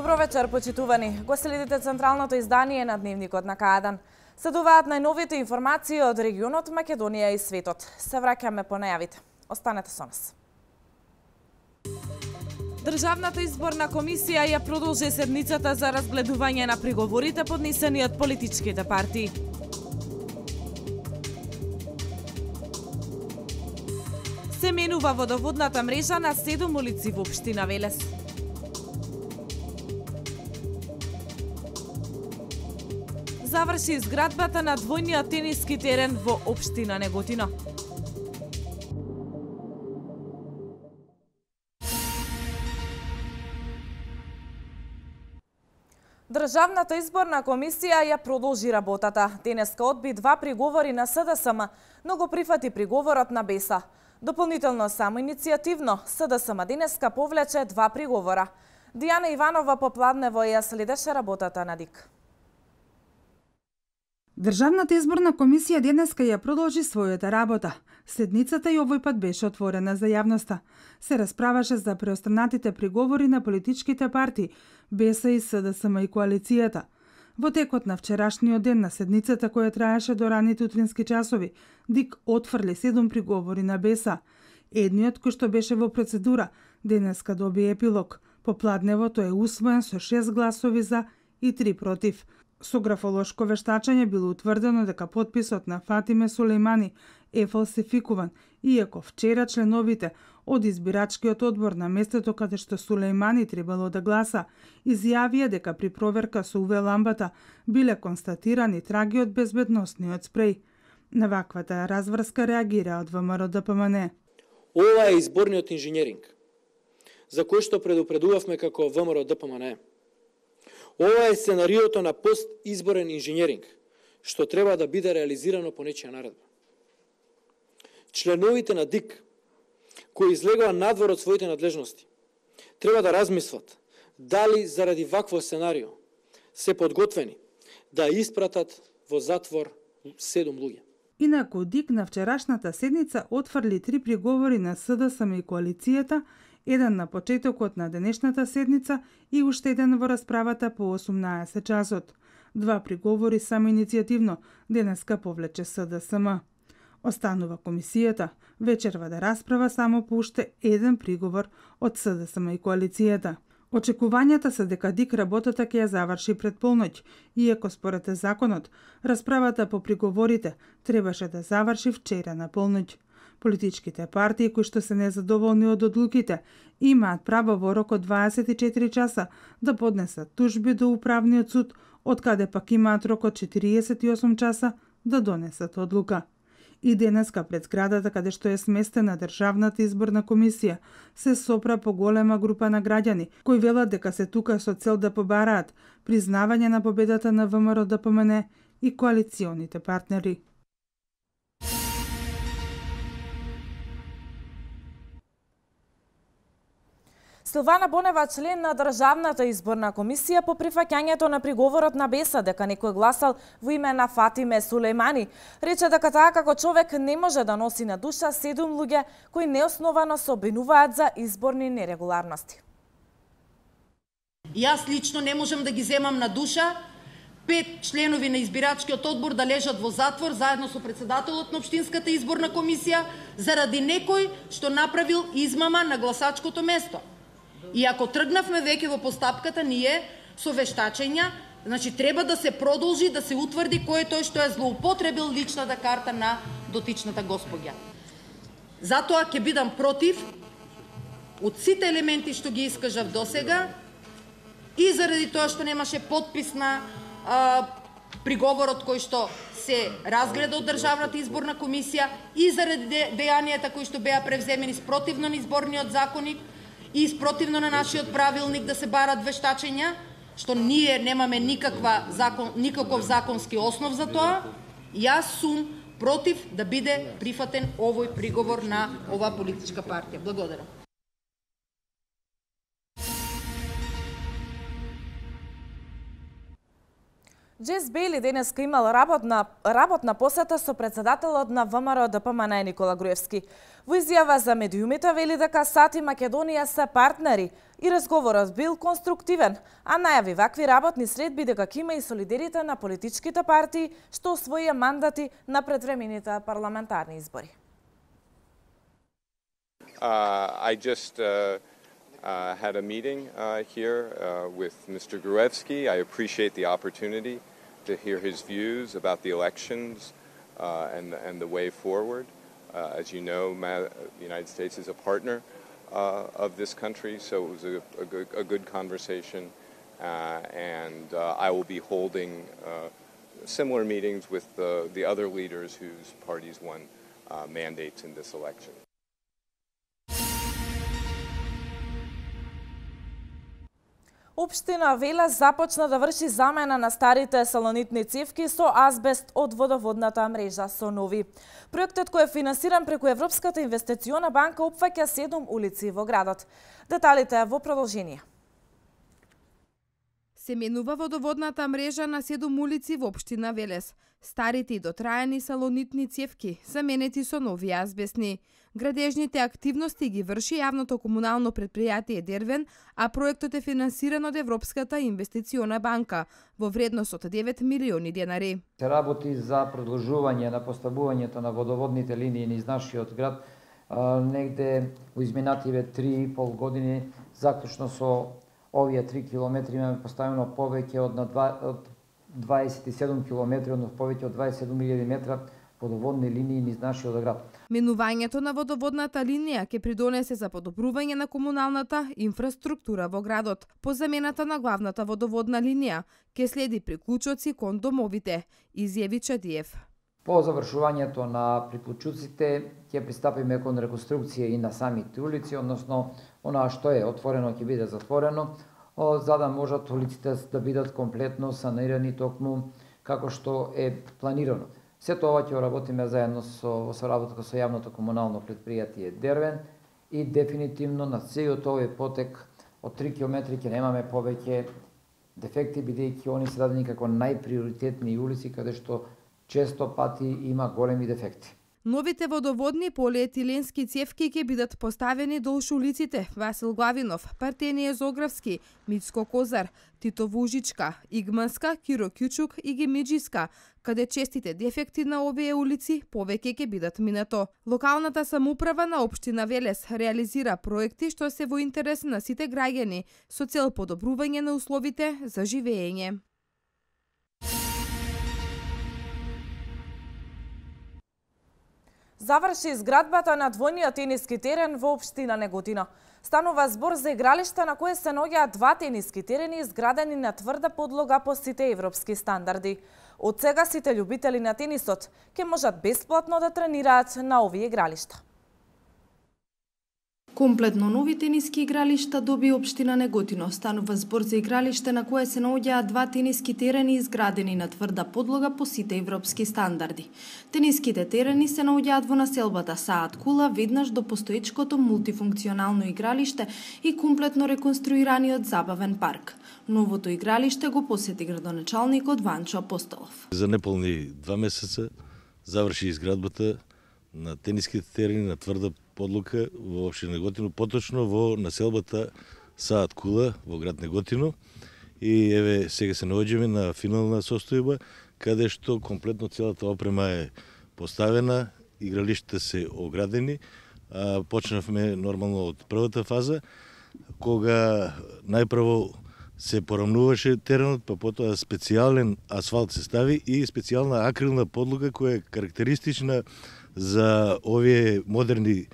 Добро вечер, почитувани. Го следите централното издание на Дневникот на Кадан. Следуваат најновите информации од регионот Македонија и светот. Се враќаме по најавите. Останете со нас. Државната изборна комисија ја продолжи седницата за разгледување на приговорите поднесени од политичките партии. Се водоводната мрежа на 7 улици во општина Велес. заврши изградбата на двојниот тениски терен во општина Неготина. Државната изборна комисија ја продолжи работата. Денеска одби два приговори на СДСМ, но го прифати приговорот на БЕСА. Дополнително само иницијативно, СДСМ денеска повлече два приговора. Дијана Иванова попладне во ја следеше работата на ДИК. Државната изборна комисија денеска ја продолжи својата работа. Седницата и овој пат беше отворена за јавноста. Се расправаше за преостанатите приговори на политичките партии, БЕСА и СДСМ и коалицијата. Во текот на вчерашниот ден на седницата која траеше до раните утрински часови, Дик отфрли седум приговори на БЕСА. Едниот кој што беше во процедура, денеска доби епилог. Попладнево тој е усвоен со шест гласови за и три против – Со графолошко вештачење било утврдено дека подписот на Фатиме Сулеймани е фалсификуван, иако вчера членовите од избирачкиот одбор на местото каде што Сулеймани требало да гласа, изјавија дека при проверка со УВ ламбата биле констатирани траги од безбедносниот спреј. На ваквата разврска реагира од ВМРО ДПМН. Ова е изборниот инженеринг, за кој што предупредувавме како ВМРО ДПМН. Ова е сценариото на постизборен инженеринг, што треба да биде реализирано по нечија наредба. Членовите на ДИК, кои излегува надвор од своите надлежности, треба да размислат дали заради вакво сценарио се подготвени да испратат во затвор седум луѓе. Инако ДИК на вчерашната седница отфрли три приговори на СДСМ и коалицијата еден на почетокот на денешната седница и уште еден во расправата по 18 часот. Два приговори само иницијативно денеска повлече СДСМ. Останува комисијата вечерва да расправа само по уште еден приговор од СДСМ и коалицијата. Очекувањата се дека ДИК работата ќе ја заврши пред полноќ, иако според законот, расправата по приговорите требаше да заврши вчера на полноќ. Политичките партии кои што се незадоволни од одлуките имаат право во рок од 24 часа да поднесат тужби до управниот суд, од каде пак имаат рок од 48 часа да донесат одлука. И денеска пред зградата каде што е сместена Државната изборна комисија се сопра по голема група на граѓани кои велат дека се тука со цел да побараат признавање на победата на ВМРО ДПМН помене и коалиционите партнери. Силвана Бонева, член на Државната изборна комисија по прифаќањето на приговорот на Беса дека некој гласал во име на Фатиме Сулеймани, рече дека така како човек не може да носи на душа седум луѓе кои неосновано се обвинуваат за изборни нерегуларности. Јас лично не можам да ги земам на душа пет членови на избирачкиот одбор да лежат во затвор заедно со председателот на Обштинската изборна комисија заради некој што направил измама на гласачкото место. И ако тргнавме веќе во постапката ние со вештачења, значи треба да се продолжи да се утврди кој е тој што е злоупотребил личната карта на дотичната госпоѓа. Затоа ќе бидам против од сите елементи што ги искажав досега и заради тоа што немаше подпис на а, приговорот кој што се разгледа од Државната изборна комисија и заради дејанијата кои што беа превземени спротивно на изборниот законик и испротивно на нашиот правилник да се барат вештачења, што ние немаме никаква закон, никаков законски основ за тоа, јас сум против да биде прифатен овој приговор на оваа политичка партија. Благодарам. Джес Бейли денеска имал работна, работна посета со председателот на ВМРО ДПМН Никола Груевски. Во изјава за медиумите вели дека САД и Македонија се партнери и разговорот бил конструктивен, а најави вакви работни средби дека има и солидерите на политичките партии што освоја мандати на предвремените парламентарни избори. Uh, I just uh... Uh, had a meeting uh, here uh, with Mr. Gruevski. I appreciate the opportunity to hear his views about the elections uh, and, and the way forward. Uh, as you know, Ma the United States is a partner uh, of this country, so it was a, a, good, a good, conversation. Uh, and uh, I will be holding similar meetings with the, the other leaders whose parties won mandates in this election. Обштина Вела започна да врши замена на старите салонитни цевки со азбест од водоводната мрежа со нови. Проектот кој е финансиран преку Европската инвестициона банка опфаќа 7 улици во градот. Деталите во продолжение. Се менува водоводната мрежа на 7 улици во општина Велес. Старите и дотраени салонитни цевки заменети со нови азбестни. Градежните активности ги врши јавното комунално предпријатие Дервен, а проектот е финансиран од Европската инвестициона банка во вредност од 9 милиони денари. Се работи за продолжување на поставувањето на водоводните линии низ нашиот град негде во изминативе 3,5 години заклучно со овие 3 километри имаме поставено повеќе од на 2, од 27 километри, односно повеќе од милиони метра водоводни линии низ нашиот град. Менувањето на водоводната линија ќе придонесе за подобрување на комуналната инфраструктура во градот. По замената на главната водоводна линија ќе следи приклучоци кон домовите, изјави Чадиев. По завршувањето на приклучуците ќе пристапиме кон реконструкција и на самите улици, односно она што е отворено ќе биде затворено, за да можат улиците да бидат комплетно санирани токму како што е планирано. Сето ова ќе работиме заедно со во соработка со јавното комунално предпријатие Дервен и дефинитивно на целиот овој потек од 3 километри ќе немаме повеќе дефекти бидејќи они се дадени како најприоритетни улици каде што често пати има големи дефекти. Новите водоводни полиетиленски цевки ќе бидат поставени долш улиците Васил Главинов, Партенија Зогравски, Мицко Козар, Тито Вужичка, Игманска, Кючук и Гемиджиска, каде честите дефекти на овие улици повеќе ќе бидат минато. Локалната самуправа на Обштина Велес реализира проекти што се во интерес на сите граѓани со цел подобрување на условите за живење. заврши изградбата на двојниот тениски терен во општина Неготина. Станува збор за игралишта на кое се наоѓаат два тениски терени изградени на тврда подлога по сите европски стандарди. Од сега сите љубители на тенисот ќе можат бесплатно да тренираат на овие игралишта. Комплетно нови тениски игралишта доби Обштина Неготино. Станува збор за игралиште на кое се наоѓаат два тениски терени изградени на тврда подлога по сите европски стандарди. Тениските терени се наоѓаат во населбата Саат Кула, веднаш до постоечкото мултифункционално игралиште и комплетно реконструираниот забавен парк. Новото игралиште го посети градоначалникот Ванчо Апостолов. За неполни два месеца заврши изградбата на тениските терени на тврда подлука во општина Неготино, поточно во населбата Саат Кула во град Неготино. И еве сега се наоѓаме на финална состојба каде што комплетно целата опрема е поставена, игралиштата се оградени. А, почнавме нормално од првата фаза кога најпрво се порамнуваше теренот, па потоа специјален асфалт се стави и специјална акрилна подлога која е карактеристична за овие модерни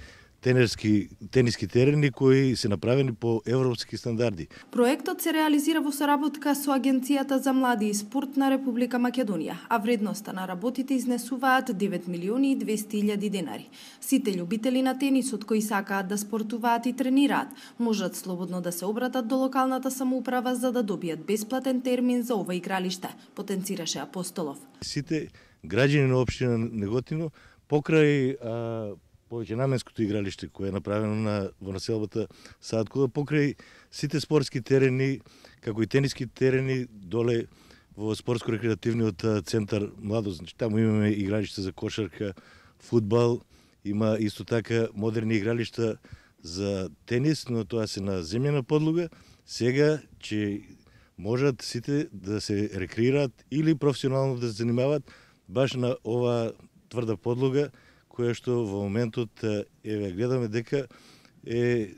тенерски, тениски терени кои се направени по европски стандарди. Проектот се реализира во соработка со Агенцијата за млади и спорт на Република Македонија, а вредноста на работите изнесуваат 9 милиони и 200 илјади денари. Сите љубители на тенисот кои сакаат да спортуваат и тренираат, можат слободно да се обратат до локалната самоуправа за да добијат бесплатен термин за ова игралиште, потенцираше Апостолов. Сите граѓани на општина Неготино покрај а, повеќе наменското игралиште кое е направено на во населбата Садкова покрај сите спортски терени, како и тениски терени доле во спортско-рекреативниот центар Младост. Значи, таму имаме игралишта за кошарка, фудбал, има исто така модерни игралишта за тенис, но тоа се на земјена подлога. Сега ќе можат сите да се рекреираат или професионално да се занимават баш на ова тврда подлога, која што во моментот еве гледаме дека е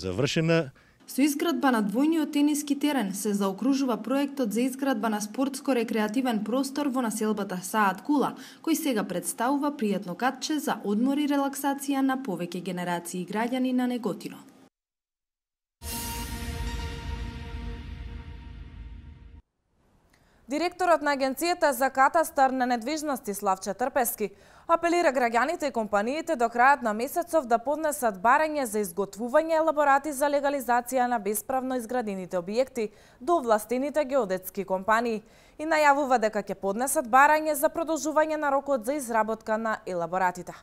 завршена. Со изградба на двојниот тениски терен се заокружува проектот за изградба на спортско-рекреативен простор во населбата Саат Кула, кој сега представува пријатно катче за одмор и релаксација на повеќе генерации граѓани на Неготино. Директорот на Агенцијата за катастар на недвижности Славче Трпески апелира граѓаните и компаниите до крајот на месецов да поднесат барање за изготвување елаборати за легализација на бесправно изградените објекти до властените геодетски компании и најавува дека ќе поднесат барање за продолжување на рокот за изработка на елаборатите.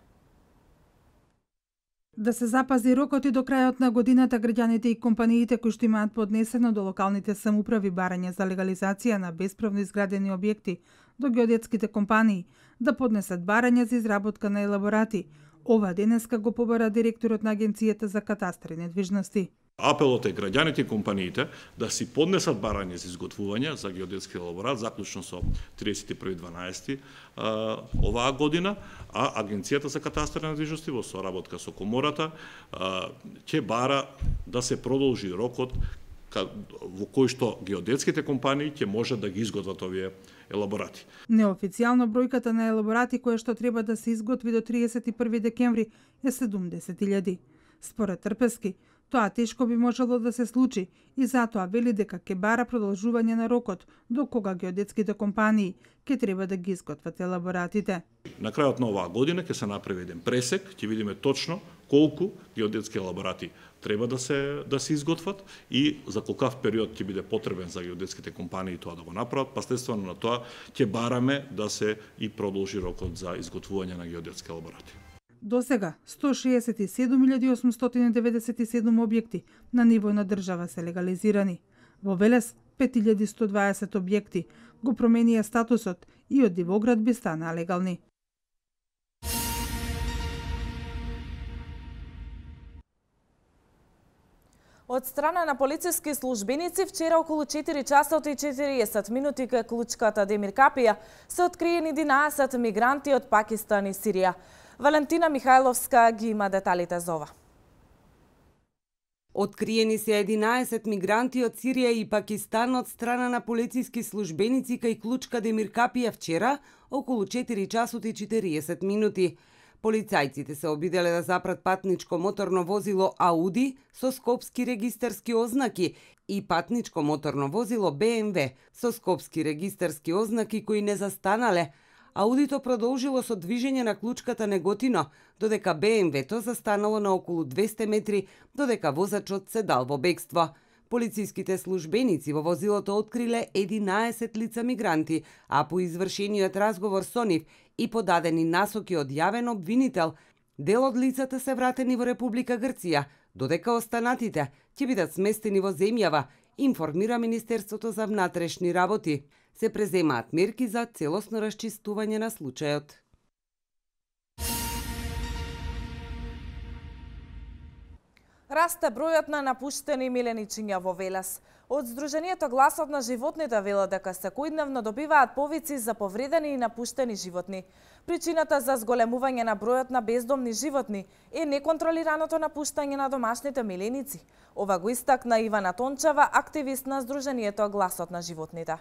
Да се запази рокот и до крајот на годината граѓаните и компаниите кои што имаат поднесено до локалните самуправи барање за легализација на бесправно изградени објекти до геодетските компании да поднесат барање за изработка на елаборати. Ова денеска го побара директорот на Агенцијата за катастри и недвижности. Апелот е граѓаните и компаниите да си поднесат барање за изготвување за геодетски лаборат, заклучно со 31.12. оваа година, а Агенцијата за катастар на движности во соработка со Комората ќе бара да се продолжи рокот во кој што геодетските компании ќе можат да ги изготват овие елаборати. Неофицијално бројката на елаборати која што треба да се изготви до 31 декември е 70.000. Според Трпески, Тоа тешко би можело да се случи и затоа вели дека ке бара продолжување на рокот до кога геодетските компании ке треба да ги изготват елаборатите. На крајот на оваа година ке се направи еден пресек, ќе видиме точно колку геодетски елаборати треба да се да се изготват и за колкав период ќе биде потребен за геодетските компании тоа да го направат, па следствено на тоа ќе бараме да се и продолжи рокот за изготвување на геодетски елаборати. До сега, 167.897 објекти на ниво на држава се легализирани. Во Велес, 5.120 објекти го променија статусот и од Дивоград би стана легални. Од страна на полициски службеници, вчера околу 4 часот и 40 минути кај клучката Демир Капија се откриени 11 мигранти од Пакистан и Сирија. Валентина Михайловска ги има деталите за ова. Откриени се 11 мигранти од Сирија и Пакистан од страна на полициски службеници кај клучка Демир Капија вчера околу 4 часот и 40 минути. Полицајците се обиделе да запрат патничко моторно возило Ауди со скопски регистарски ознаки и патничко моторно возило БМВ со скопски регистарски ознаки кои не застанале, Аудито продолжило со движење на клучката Неготино, додека БМВ-то застанало на околу 200 метри, додека возачот се дал во бегство. Полициските службеници во возилото откриле 11 лица мигранти, а по извршениот разговор со нив и подадени насоки од јавен обвинител, дел од лицата се вратени во Република Грција, додека останатите ќе бидат сместени во земјава информира Министерството за внатрешни работи. Се преземаат мерки за целосно расчистување на случајот. Расте бројот на напуштени миленичиња во Велас. Од Сдруженијето Гласот на животните велат дека секојдневно добиваат повици за повредени и напуштени животни. Причината за зголемување на бројот на бездомни животни е неконтролираното напуштање на домашните миленици. Ова го истакна Ивана Тончева, активист на Сдруженијето Гласот на животните.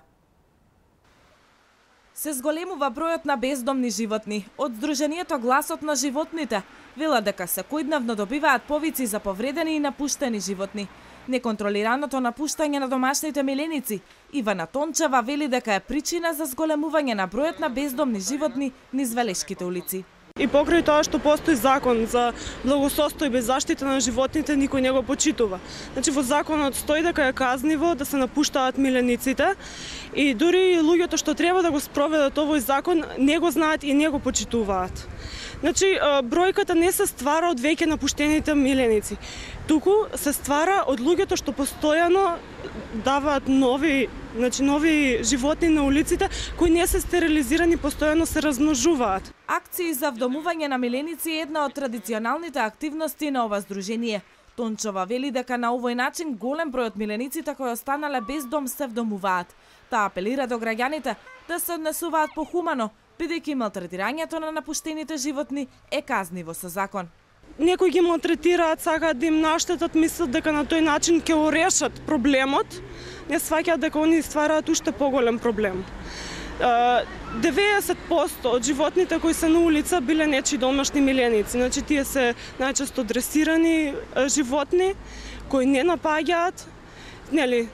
Се зголемува бројот на бездомни животни. Од Сдруженијето Гласот на животните вела дека којдневно добиваат повици за повредени и напуштени животни. Неконтролираното напуштање на домашните миленици, Ивана Тончева вели дека е причина за зголемување на бројот на бездомни животни низ Велешките улици. И покрај тоа што постои закон за благосостојба и заштита на животните, никој не го почитува. Значи во законот стои дека е казниво да се напуштаат милениците и дури и луѓето што треба да го спроведат овој закон не го знаат и не го почитуваат. Значи бројката не се ствара од веќе напуштените миленици туку се ствара од луѓето што постојано даваат нови значи нови животни на улиците кои не се стерилизирани постојано се размножуваат. Акции за вдомување на миленици е една од традиционалните активности на ова здружение. Тончова вели дека на овој начин голем број од милениците кои останале без дом се вдомуваат. Таа апелира до граѓаните да се однесуваат похумано, бидејќи малтретирањето на напуштените животни е казниво со закон. Некои ги малтретираат, сакаат да им наштетат, мислат дека на тој начин ќе го решат проблемот, не сваќаат дека они ствараат уште поголем проблем. 90% од животните кои се на улица биле нечи домашни миленици. Значи тие се најчесто дресирани животни кои не напаѓаат, нели,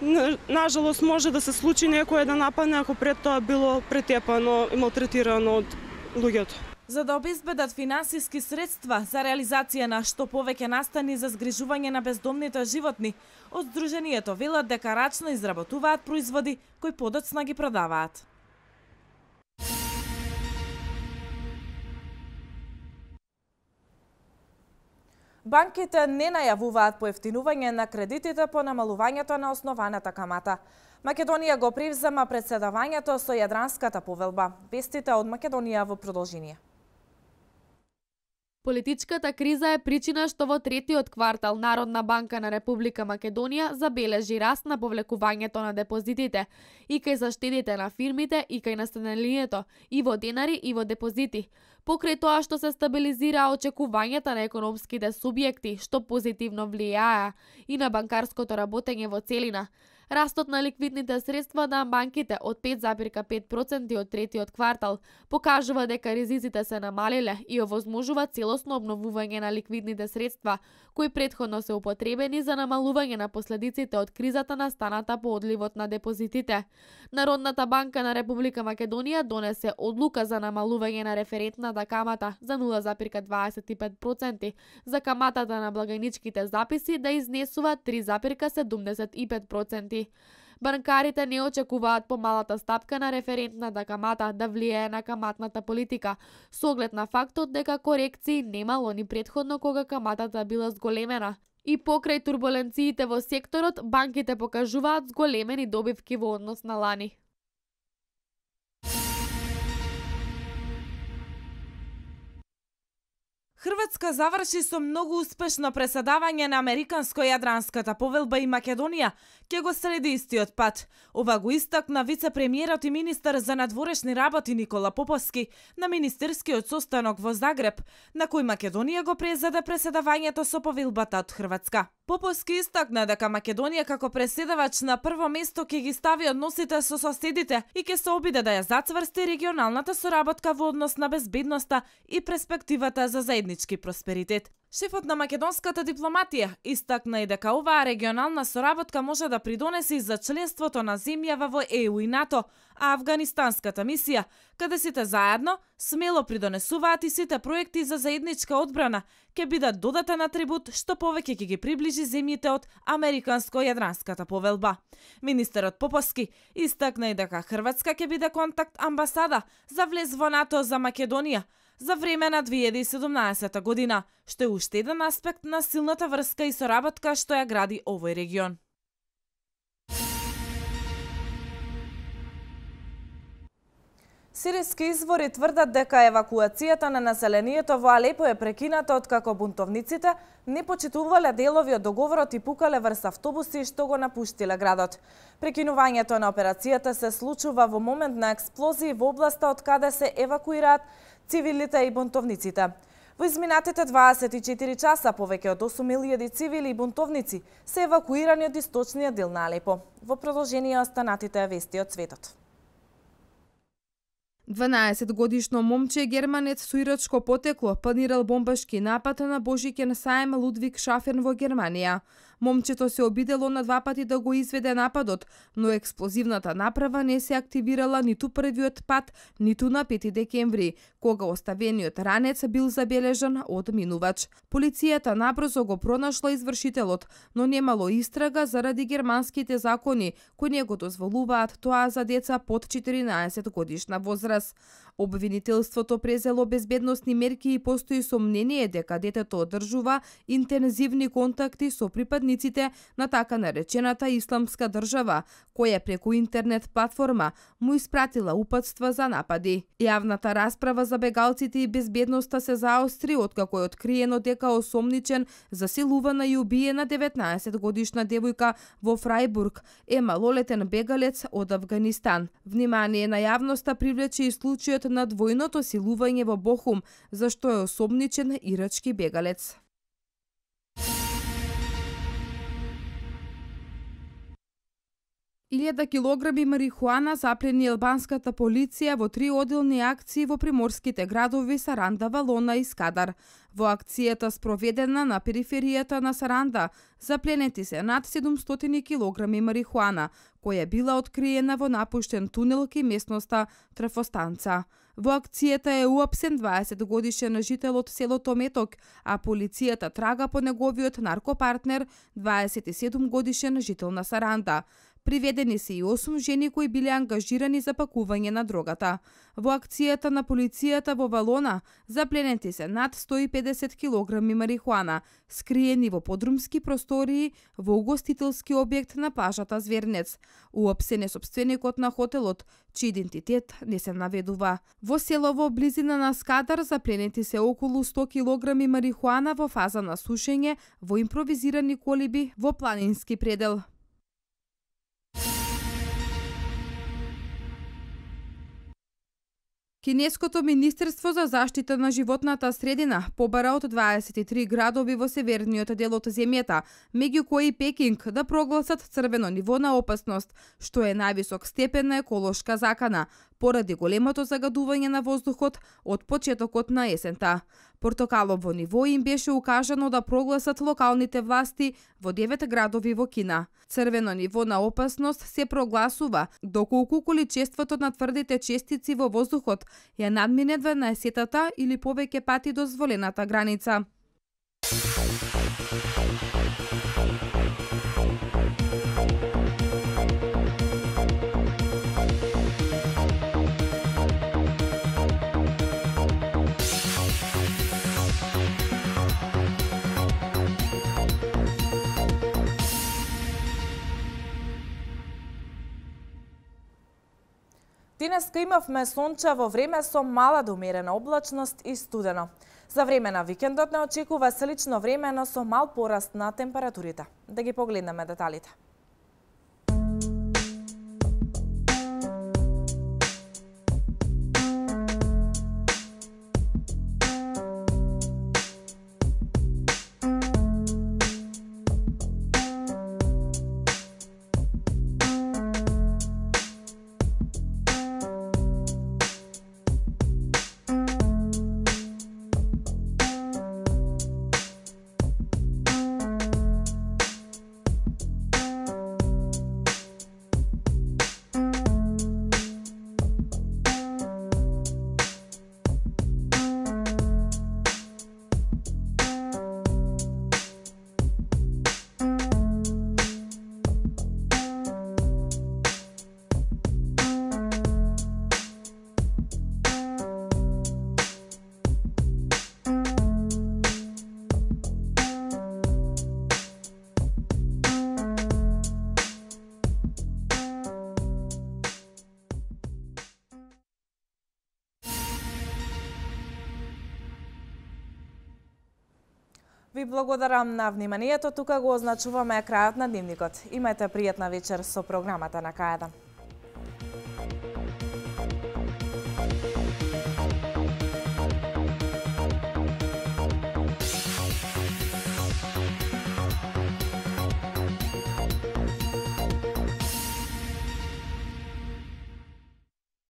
нажалост може да се случи некој да нападне ако пред тоа било претепано и малтретирано од луѓето. За да обезбедат финансиски средства за реализација на што повеќе настани за згрижување на бездомните животни, од Сдруженијето велат дека рачно изработуваат производи кои подоцна ги продаваат. Банките не најавуваат поевтинување на кредитите по намалувањето на основаната камата. Македонија го превзема председавањето со Јадранската повелба. Вестите од Македонија во продолжение. Политичката криза е причина што во третиот квартал Народна банка на Република Македонија забележи раст на повлекувањето на депозитите и кај заштедите на фирмите и кај настанелието, и во денари и во депозити. Покрај тоа што се стабилизираа очекувањата на економските субјекти, што позитивно влијаа и на банкарското работење во целина. Растот на ликвидните средства на банките од 5,5% од третиот квартал покажува дека ризиците се намалиле и овозможува целосно обновување на ликвидните средства, кои предходно се употребени за намалување на последиците од кризата настаната по одливот на депозитите. Народната банка на Република Македонија донесе одлука за намалување на референтната камата за 0,25% за каматата на благајничките записи да изнесува 3,75% ставки. Банкарите не очекуваат помалата стапка на референтната камата да влијае на каматната политика, со оглед на фактот дека корекции немало ни предходно кога каматата била зголемена. И покрај турбуленциите во секторот, банките покажуваат зголемени добивки во однос на лани. Хрватска заврши со многу успешно преседавање на Американско-Јадранската повелба и Македонија ќе го следи истиот пат. Ова го истакна вице-премиерот и министер за надворешни работи Никола Поповски на министерскиот состанок во Загреб, на кој Македонија го презеде преседавањето со повелбата од Хрватска. Поповски истакна дека Македонија како преседавач на прво место ќе ги стави односите со соседите и ќе се обиде да ја зацврсти регионалната соработка во однос на безбедноста и перспективата за заедница заеднички просперитет. Шефот на македонската дипломатија истакна и дека оваа регионална соработка може да придонесе и за членството на земјава во ЕУ и НАТО, а афганистанската мисија, каде сите заедно смело придонесуваат и сите проекти за заедничка одбрана, ке бидат додатен атрибут што повеќе ќе ги приближи земјите од Американско-Јадранската повелба. Министерот Поповски истакна и дека Хрватска ќе биде контакт амбасада за влез во НАТО за Македонија, за време на 2017 година, што е уште еден аспект на силната врска и соработка што ја гради овој регион. Сириски извори тврдат дека евакуацијата на населението во Алепо е прекината откако бунтовниците не почитувале делови од договорот и пукале врз автобуси што го напуштиле градот. Прекинувањето на операцијата се случува во момент на експлозија во областа од каде се евакуираат цивилите и бунтовниците. Во изминатите 24 часа повеќе од 8000 цивили и бунтовници се евакуирани од источниот дел на Алепо. Во продолжение останатите вести од светот. 12-годишно момче германец со ирачко потекло планирал бомбашки напад на Божикен Саем Лудвиг Шафен во Германија. Момчето се обидело на два пати да го изведе нападот, но експлозивната направа не се активирала ниту првиот пат, ниту на 5 декември, кога оставениот ранец бил забележан од минувач. Полицијата набрзо го пронашла извршителот, но немало истрага заради германските закони кои не го дозволуваат тоа за деца под 14 годишна возраст. Обвинителството презело безбедносни мерки и постои сомнение дека детето одржува интензивни контакти со припадни припадниците на така наречената исламска држава, која преку интернет платформа му испратила упатства за напади. Јавната расправа за бегалците и безбедноста се заостри откако е откриено дека осомничен засилувана и убиена 19 годишна девојка во Фрајбург е малолетен бегалец од Афганистан. Внимание на јавноста привлече и случајот на двојното силување во Бохум, за што е осомничен ирачки бегалец. Илјада килограми марихуана заплени албанската полиција во три одилни акции во приморските градови Саранда, Валона и Скадар. Во акцијата спроведена на периферијата на Саранда, запленети се над 700 килограми марихуана, која била откриена во напуштен тунел кај местноста Трафостанца. Во акцијата е уапсен 20 годишен жител од селото Меток, а полицијата трага по неговиот наркопартнер 27 годишен жител на Саранда. Приведени се и 8 жени кои биле ангажирани за пакување на дрогата. Во акцијата на полицијата во Валона запленети се над 150 килограми марихуана, скриени во подрумски простории во угостителски објект на пажата Звернец. Уапсен е собственикот на хотелот, чиј идентитет не се наведува. Во селово близина на Скадар запленети се околу 100 килограми марихуана во фаза на сушење во импровизирани колиби во планински предел. Кинеското Министерство за заштита на животната средина побара од 23 градови во северниот дел од земјата, меѓу кои Пекинг, да прогласат црвено ниво на опасност, што е највисок степен на еколошка закана, поради големото загадување на воздухот од почетокот на есента. Портокалов во ниво им беше укажано да прогласат локалните власти во 9 градови во Кина. Црвено ниво на опасност се прогласува доколку количеството на тврдите честици во воздухот ја надмине 12-тата или повеќе пати дозволената граница. Денеска имавме сончево време со мала домерена облачност и студено. За време на викендот не очекува се лично но со мал пораст на температурите. Да ги погледнеме деталите. благодарам на вниманието. Тука го означуваме крајот на дневникот. Имајте пријатна вечер со програмата на Кајадан.